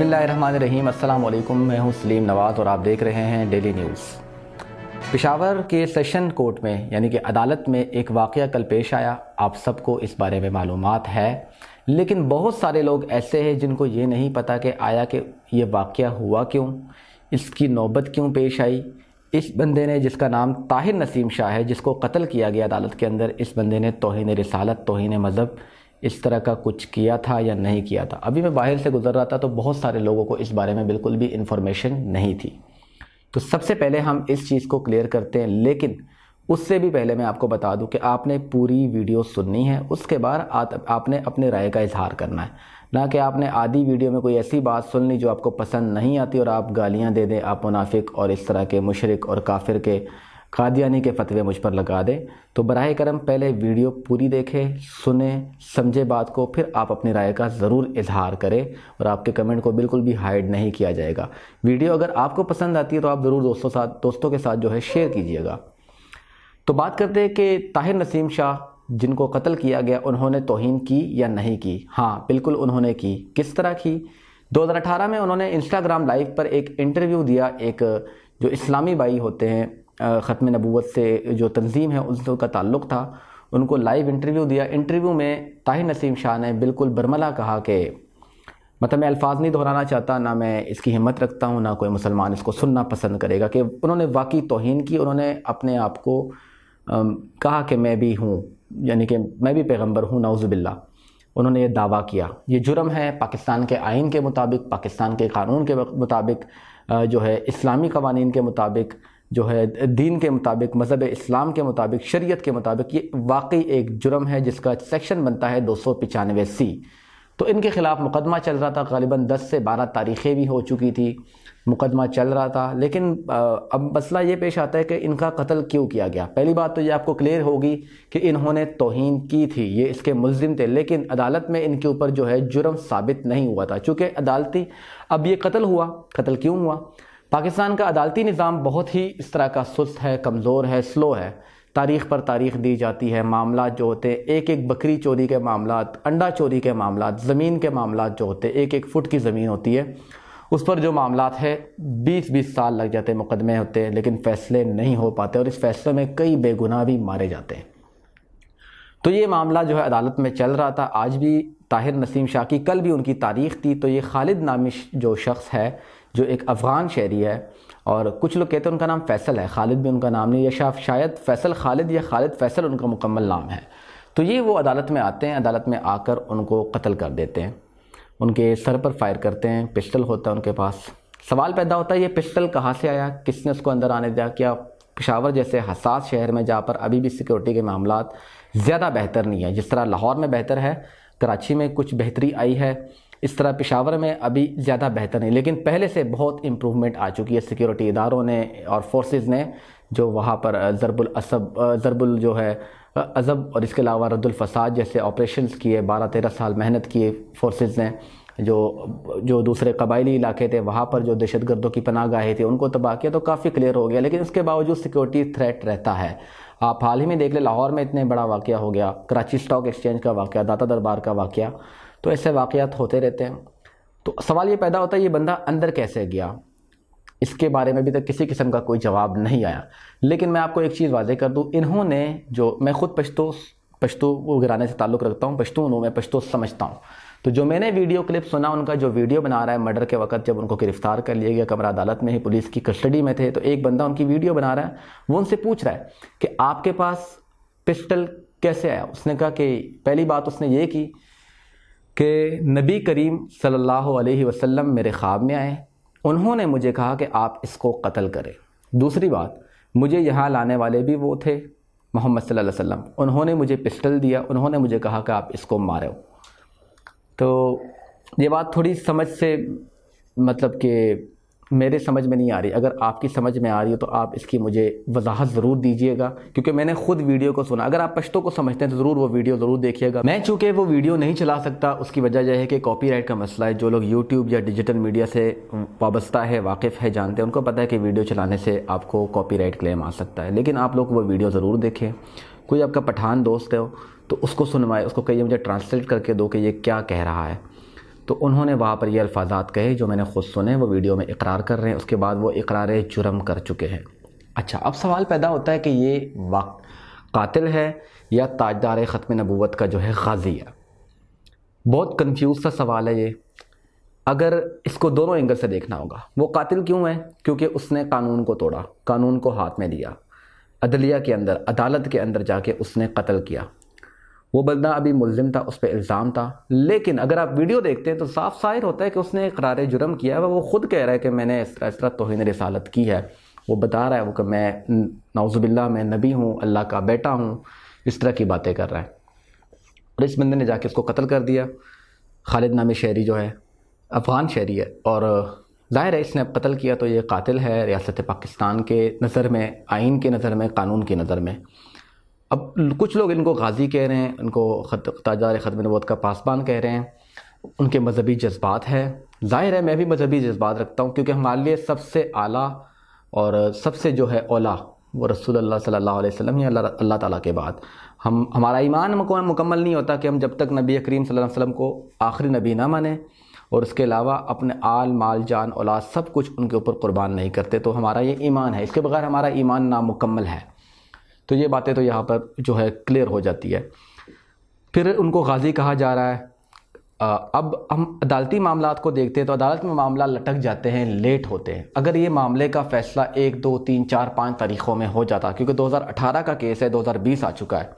बसमीम अल्लाम मैं हूं सलीम नवाज़ और आप देख रहे हैं डेली न्यूज़ पिशावर के सेशन कोर्ट में यानी कि अदालत में एक वाक़ कल पेश आया आप सबको इस बारे में मालूम है लेकिन बहुत सारे लोग ऐसे हैं जिनको ये नहीं पता कि आया कि ये वाक़ हुआ क्यों इसकी नौबत क्यों पेश आई इस बंदे ने जिसका नाम ताहिर नसीम शाह है जिसको कत्ल किया गया अदालत के अंदर इस बंदे ने तोहन रसालत तोहन मज़हब इस तरह का कुछ किया था या नहीं किया था अभी मैं बाहर से गुजर रहा था तो बहुत सारे लोगों को इस बारे में बिल्कुल भी इन्फॉर्मेशन नहीं थी तो सबसे पहले हम इस चीज़ को क्लियर करते हैं लेकिन उससे भी पहले मैं आपको बता दूं कि आपने पूरी वीडियो सुननी है उसके बाद आपने अपने राय का इजहार करना है ना कि आपने आधी वीडियो में कोई ऐसी बात सुन ली जो आपको पसंद नहीं आती और आप गालियाँ दे दें आप मुनाफिक और इस तरह के मुशरक और काफिर के कादियानी के फतवे मुझ पर लगा दें तो बरह करम पहले वीडियो पूरी देखें सुने समझे बात को फिर आप अपनी राय का ज़रूर इजहार करें और आपके कमेंट को बिल्कुल भी हाइड नहीं किया जाएगा वीडियो अगर आपको पसंद आती है तो आप ज़रूर दोस्तों साथ दोस्तों के साथ जो है शेयर कीजिएगा तो बात करते हैं कि ताहिर नसीम शाह जिनको कत्ल किया गया उन्होंने तोहन की या नहीं की हाँ बिल्कुल उन्होंने की किस तरह की 2018 में उन्होंने इंस्टाग्राम लाइव पर एक इंटरव्यू दिया एक जो इस्लामी भाई होते हैं ख़त्म नबूत से जो तंजीम है उनका ताल्लुक़ था उनको लाइव इंटरव्यू दिया इंटरव्यू में ताहिर नसीम शाह ने बिल्कुल बरमला कहा कि मतलब मैं अल्फाज नहीं दोहराना चाहता ना मैं इसकी हिम्मत रखता हूँ ना कोई मुसलमान इसको सुनना पसंद करेगा कि उन्होंने वाकई तोहन की उन्होंने अपने आप को कहा कि मैं भी हूँ यानी कि मैं भी पैगम्बर हूँ नाउज़बिल्ला उन्होंने ये दावा किया ये जुर्म है पाकिस्तान के आइन के मुताबिक पाकिस्तान के कानून के मुताबिक जो है इस्लामी कवानीन के मुताबिक जो है दीन के मुताबिक मज़हब इस्लाम के मुताबिक शरीयत के मुताबिक ये वाकई एक जुर्म है जिसका सेक्शन बनता है दो सौ पचानवे सी तो इनके ख़िलाफ़ मुकदमा चल रहा था गालिबा दस से बारह तारीख़ें भी हो चुकी थी मुकदमा चल रहा था लेकिन अब मसला ये पेश आता है कि इनका कत्ल क्यों किया गया पहली बात तो ये आपको क्लियर होगी कि इन्होंने तोहन की थी ये इसके मुलजिम थे लेकिन अदालत में इनके ऊपर जो है जुर्म साबित नहीं हुआ था चूँकि अदालती अब ये कत्ल हुआ कत्ल क्यों हुआ पाकिस्तान का अदालती निज़ाम बहुत ही इस तरह का सुस्त है कमज़ोर है स्लो है तारीख पर तारीख दी जाती है मामला जो होते एक एक बकरी चोरी के मामला अंडा चोरी के मामला ज़मीन के मामला जो होते एक एक फुट की ज़मीन होती है उस पर जो मामला है बीस बीस साल लग जाते हैं मुकदमे होते हैं लेकिन फ़ैसले नहीं हो पाते और इस फैसले में कई बेगुनाह भी मारे जाते हैं तो ये मामला जो है अदालत में चल रहा था आज भी ताहिर नसीम शाह की कल भी उनकी तारीख थी तो ये खालिद नामी जो शख्स है जो एक अफ़गान शहरी है और कुछ लोग कहते हैं उनका नाम फैसल है खालिद भी उनका नाम नहीं या शाह शायद फैसल खालिद या खालिद फैसल उनका मुकम्मल नाम है तो ये वो अदालत में आते हैं अदालत में आकर उनको कत्ल कर देते हैं उनके सर पर फायर करते हैं पिस्टल होता है उनके पास सवाल पैदा होता है ये पिस्टल कहाँ से आया किसने उसको अंदर आने दिया क्या पिशावर जैसे हसास शहर में जहाँ पर अभी भी सिक्योरिटी के मामला ज़्यादा बेहतर नहीं है जिस तरह लाहौर में बेहतर है कराची में कुछ बेहतरी आई है इस तरह पेशावर में अभी ज़्यादा बेहतर नहीं लेकिन पहले से बहुत इम्प्रूवमेंट आ चुकी है सिक्योरिटी इदारों ने और फोर्सेस ने जो वहाँ पर ज़रबुल असब ज़रबुल जो है अजब और इसके अलावा रद्दुलफसाद जैसे ऑपरेशन किए बारह तेरह साल मेहनत किए फोर्स ने जो जो दूसरे कबायली इलाके थे वहाँ पर जो दहशत गर्दों की पनाह गाहे थी उनको तबाह किया तो काफ़ी क्लियर हो गया लेकिन उसके बावजूद सिक्योरिटी थ्रेट रहता है आप हाल ही में देख लें लाहौर में इतने बड़ा वाक़ हो गया कराची स्टॉक एक्सचेंज का वाक़ दाता दरबार का वाक़ तो ऐसे वाक़ात होते रहते हैं तो सवाल ये पैदा होता है ये बंदा अंदर कैसे गया इसके बारे में अभी तक किसी किस्म का कोई जवाब नहीं आया लेकिन मैं आपको एक चीज़ वाजे कर दूँ इन्होंने जो मैं ख़ुद पश्तो पश्तो वो घराने से ताल्लुक़ रखता हूँ पश्तून हूँ मैं पश्तो समझता हूँ तो जो मैंने वीडियो क्लिप सुना उनका जो वीडियो बना रहा है मर्डर के वक्त जब उनको गिरफ्तार कर लिया गया कमरा अदालत में ही पुलिस की कस्टडी में थे तो एक बंदा उनकी वीडियो बना रहा है वो उनसे पूछ रहा है कि आपके पास पिस्टल कैसे आया उसने कहा कि पहली बात उसने ये की कि नबी करीम सल्लल्लाहु अलैहि वसल्लम मेरे ख्वाब में आए उन्होंने मुझे कहा कि आप इसको कत्ल करें दूसरी बात मुझे यहाँ लाने वाले भी वो थे मोहम्मद सल्लल्लाहु अलैहि वसल्लम उन्होंने मुझे पिस्टल दिया उन्होंने मुझे कहा कि आप इसको मारो तो ये बात थोड़ी समझ से मतलब कि मेरे समझ में नहीं आ रही अगर आपकी समझ में आ रही हो तो आप इसकी मुझे वजाहत ज़रूर दीजिएगा क्योंकि मैंने खुद वीडियो को सुना अगर आप पश्तों को समझते हैं तो ज़रूर वो वीडियो ज़रूर देखिएगा मैं चूँकि वो वीडियो नहीं चला सकता उसकी वजह यह है कि कॉपीराइट का मसला है जो लोग यूट्यूब या डिजिटल मीडिया से वाबस्ता है वाकिफ़ है जानते हैं उनको पता है कि वीडियो चलाने से आपको कॉपीराइट क्लेम आ सकता है लेकिन आप लोग वो वीडियो ज़रूर देखें कोई आपका पठान दोस्त है तो उसको सुनवाए उसको कहिए मुझे ट्रांसलेट करके दो कि ये क्या कह रहा है तो उन्होंने वहाँ पर ये अल्फाजात कहे जो मैंने ख़ुद सुने वो वीडियो में इकरार कर रहे हैं उसके बाद वो इकरार जुर्म कर चुके हैं अच्छा अब सवाल पैदा होता है कि ये वाक कातिल है या ताजदार ख़त्म नबूत का जो है गाजी है बहुत कन्फ्यूज़ सा सवाल है ये अगर इसको दोनों एंगल से देखना होगा वो कातिल क्यों है क्योंकि उसने कानून को तोड़ा कानून को हाथ में लिया अदलिया के अंदर अदालत के अंदर जाके उसने कत्ल किया वो बंदा अभी मुलजिम था उस पर इल्ज़ाम था लेकिन अगर आप वीडियो देखते हैं तो साफ साहिर होता है कि उसने करार जुर्म किया है वो खुद कह रहा है कि मैंने इस तरह इस तरह तोहन रसालत की है वो बता रहा है वो कि मैं नौजुबिल्ला मैं नबी हूँ अल्लाह का बेटा हूँ इस तरह की बातें कर रहा है और इस बंदे ने जाके उसको कत्ल कर दिया खालिद नामी शहरी जो है अफ़गान शहरी है और ज़ाहिर है इसने कत्ल किया तो ये कातिल है रियासत पाकिस्तान के नज़र में आइन के नज़र में कानून की नज़र में अब कुछ लोग इनको गाजी कह रहे हैं इनको ताजार ख़दम नबूत का पासबान कह रहे हैं उनके मजहबी जज्बात है ज़ाहिर है मैं भी मजहबी जज्बात रखता हूँ क्योंकि हमारे लिए सबसे आला और सबसे जो है ओला वो रसूल अल्लाह सल्लल्लाहु अलैहि वसल्लम या अल्लाह ताला के बाद हम हमारा ईमान मुकम्मल नहीं होता कि हम जब तक नबी करीम सल्लल्लाहु अलैहि वसल्लम को आखिरी नबी ना माने और उसके अलावा अपने आल माल जान औलाद सब कुछ उनके ऊपर कुर्बान नहीं करते तो हमारा ये ईमान है इसके बगैर हमारा ईमान नामुकम्मल है तो ये बातें तो यहाँ पर जो है क्लियर हो जाती है फिर उनको गाजी कहा जा रहा है अब हम अदालती मामला को देखते हैं तो अदालत में मामला लटक जाते हैं लेट होते हैं अगर ये मामले का फैसला एक दो तीन चार पाँच तारीखों में हो जाता क्योंकि 2018 का केस है 2020 आ चुका है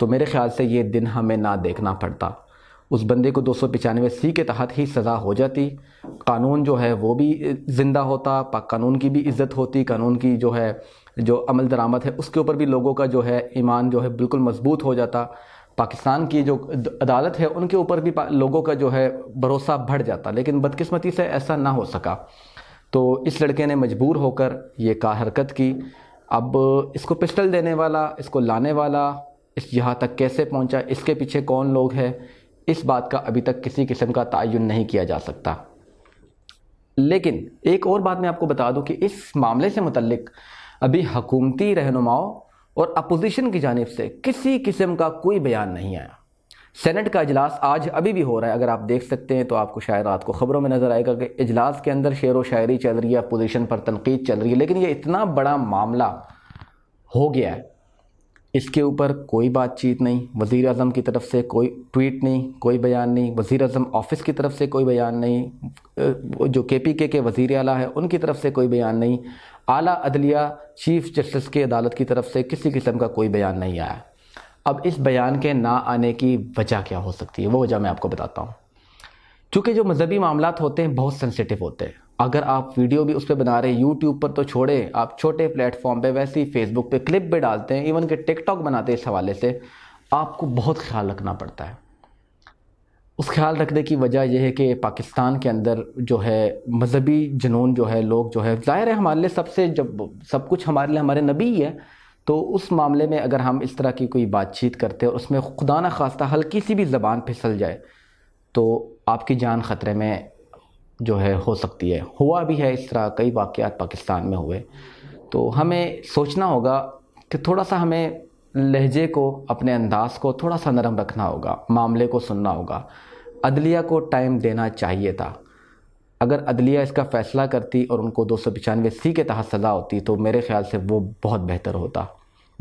तो मेरे ख्याल से ये दिन हमें ना देखना पड़ता उस बंदे को दो सी के तहत ही सज़ा हो जाती कानून जो है वो भी ज़िंदा होता कानून की भी इज़्ज़त होती कानून की जो है जो अमल दरामद है उसके ऊपर भी लोगों का जो है ईमान जो है बिल्कुल मजबूत हो जाता पाकिस्तान की जो अदालत है उनके ऊपर भी लोगों का जो है भरोसा बढ़ जाता लेकिन बदकिस्मती से ऐसा ना हो सका तो इस लड़के ने मजबूर होकर ये का हरकत की अब इसको पिस्टल देने वाला इसको लाने वाला इस यहाँ तक कैसे पहुँचा इसके पीछे कौन लोग हैं इस बात का अभी तक किसी किस्म का तयन नहीं किया जा सकता लेकिन एक और बात मैं आपको बता दूं कि इस मामले से मुतलक अभी हकूमती रहनुमाओं और अपोजिशन की जानब से किसी किस्म का कोई बयान नहीं आया सेनेट का अजलास आज अभी भी हो रहा है अगर आप देख सकते हैं तो आपको शायद रात को ख़बरों में नज़र आएगा कि अजलास के अंदर शेर व शायरी चल रही है अपोजिशन पर तनकीद चल रही है लेकिन ये इतना बड़ा मामला हो गया है इसके ऊपर कोई बातचीत नहीं वज़ी अजम की तरफ से कोई ट्वीट नहीं कोई बयान नहीं वज़ी अजम ऑफिस की तरफ से कोई बयान नहीं जो के पी के के वज़ी अला है उनकी तरफ से कोई बयान नहीं आला अदलिया चीफ जस्टिस की अदालत की तरफ से किसी किस्म का कोई बयान नहीं आया अब इस बयान के ना आने की वजह क्या हो सकती है वो वजह मैं आपको बताता हूँ चूँकि जो मजहबी मामला होते हैं बहुत सेंसिटिव होते हैं अगर आप वीडियो भी उस पर बना रहे हैं यूट्यूब पर तो छोड़े आप छोटे प्लेटफॉर्म पे वैसे ही फेसबुक पे क्लिप भी डालते हैं इवन के टिकटॉक बनाते हैं इस हवाले से आपको बहुत ख्याल रखना पड़ता है उस ख्याल रखने की वजह यह है कि पाकिस्तान के अंदर जो है मजहबी जुनून जो है लोग जो है ज़ाहिर है हमारे लिए सबसे जब सब कुछ हमारे लिए हमारे नबी ही है तो उस मामले में अगर हम इस तरह की कोई बातचीत करते हैं उसमें खुदा न खास्ता हल्की सी भी ज़बान फिसल जाए तो आपकी जान ख़तरे में जो है हो सकती है हुआ भी है इस तरह कई वाक़ात पाकिस्तान में हुए तो हमें सोचना होगा कि थोड़ा सा हमें लहजे को अपने अंदाज को थोड़ा सा नरम रखना होगा मामले को सुनना होगा अदलिया को टाइम देना चाहिए था अगर अदलिया इसका फ़ैसला करती और उनको दो सौ पचानवे सी के तहत सज़ा होती तो मेरे ख्याल से वो बहुत बेहतर होता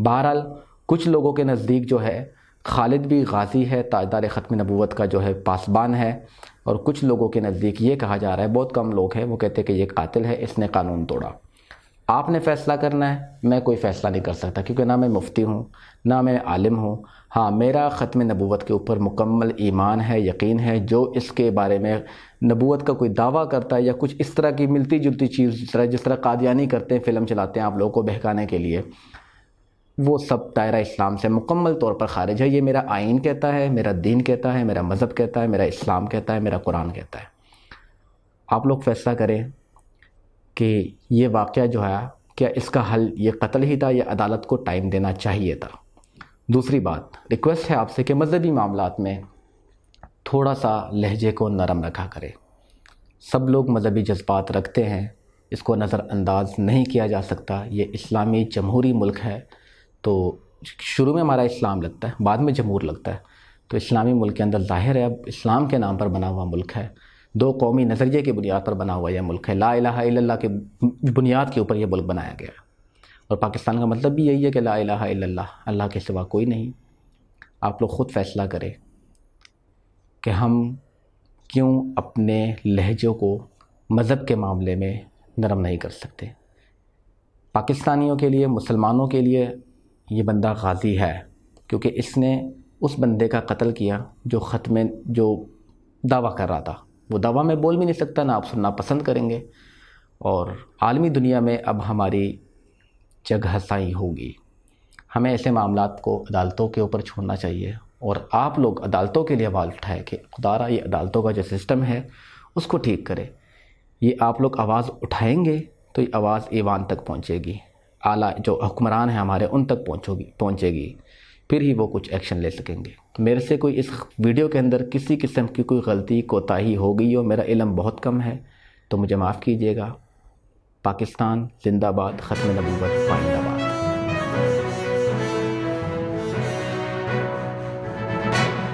बहरहाल कुछ लोगों के नज़दीक जो है खालिद भी गाजी है ताजदार ख़त्म नबूत का जो है पासबान है और कुछ लोगों के नज़दीक ये कहा जा रहा है बहुत कम लोग हैं वो कहते हैं कि ये कातिल है इसने कानून तोड़ा आपने फ़ैसला करना है मैं कोई फ़ैसला नहीं कर सकता क्योंकि ना मैं मुफ्ती हूँ ना मैं आलिम हूँ हाँ मेरा ख़त्म नबूत के ऊपर मुकम्मल ईमान है यकीन है जो इसके बारे में नबूत का कोई दावा करता है या कुछ इस तरह की मिलती जुलती चीज़ जिस तरह जिस तरह कादियानी करते हैं फ़िल्म चलाते हैं आप लोगों को बहकाने के लिए वो सब दायरा इस्लाम से मुकम्मल तौर पर खारिज है ये मेरा आइन कहता है मेरा दीन कहता है मेरा मज़हब कहता है मेरा इस्लाम कहता है मेरा कुरान कहता है आप लोग फ़ैसला करें कि ये वाक़ जो है क्या इसका हल ये कत्ल ही था या अदालत को टाइम देना चाहिए था दूसरी बात रिक्वेस्ट है आपसे कि मजहबी मामला में थोड़ा सा लहजे को नरम रखा करें सब लोग मजहबी जज्बात रखते हैं इसको नज़रअंदाज नहीं किया जा सकता ये इस्लामी जमहूरी मुल्क है तो शुरू में हमारा इस्लाम लगता है बाद में जमहूर लगता है तो इस्लामी मुल्क के अंदर ज़ाहिर है अब इस्लाम के नाम पर बना हुआ मुल्क है दो कौमी नज़रिए की बुनियाद पर बना हुआ यह मुल्क है ला इला के बुनियाद के ऊपर यह मुल्क बनाया गया और पाकिस्तान का मतलब भी यही है कि ला इला अल्लाह के सिवा कोई नहीं आप लोग ख़ुद फ़ैसला करें कि हम क्यों अपने लहजों को मज़हब के मामले में नरम नहीं कर सकते पाकिस्तानियों के लिए मुसलमानों के लिए ये बंदा गाजी है क्योंकि इसने उस बंदे का कत्ल किया जो ख़त में जो दावा कर रहा था वो दवा में बोल भी नहीं सकता ना आप सुनना पसंद करेंगे और आलमी दुनिया में अब हमारी जगह साई होगी हमें ऐसे मामला को अदालतों के ऊपर छोड़ना चाहिए और आप लोग अदालतों के लिए आवाज़ उठाए कि खुदारा ये अदालतों का जो सिस्टम है उसको ठीक करे ये आप लोग आवाज़ उठाएंगे तो ये आवाज़ ईवान तक पहुँचेगी आला जो हुक्मरान हैं हमारे उन तक पहुँचोगी पहुँचेगी फिर ही वो कुछ एक्शन ले सकेंगे तो मेरे से कोई इस वीडियो के अंदर किसी किस्म की कोई गलती कोताही हो गई हो मेरा इलम बहुत कम है तो मुझे माफ़ कीजिएगा पाकिस्तान जिंदाबाद ख़त्म नबूबत पाइंदाबाद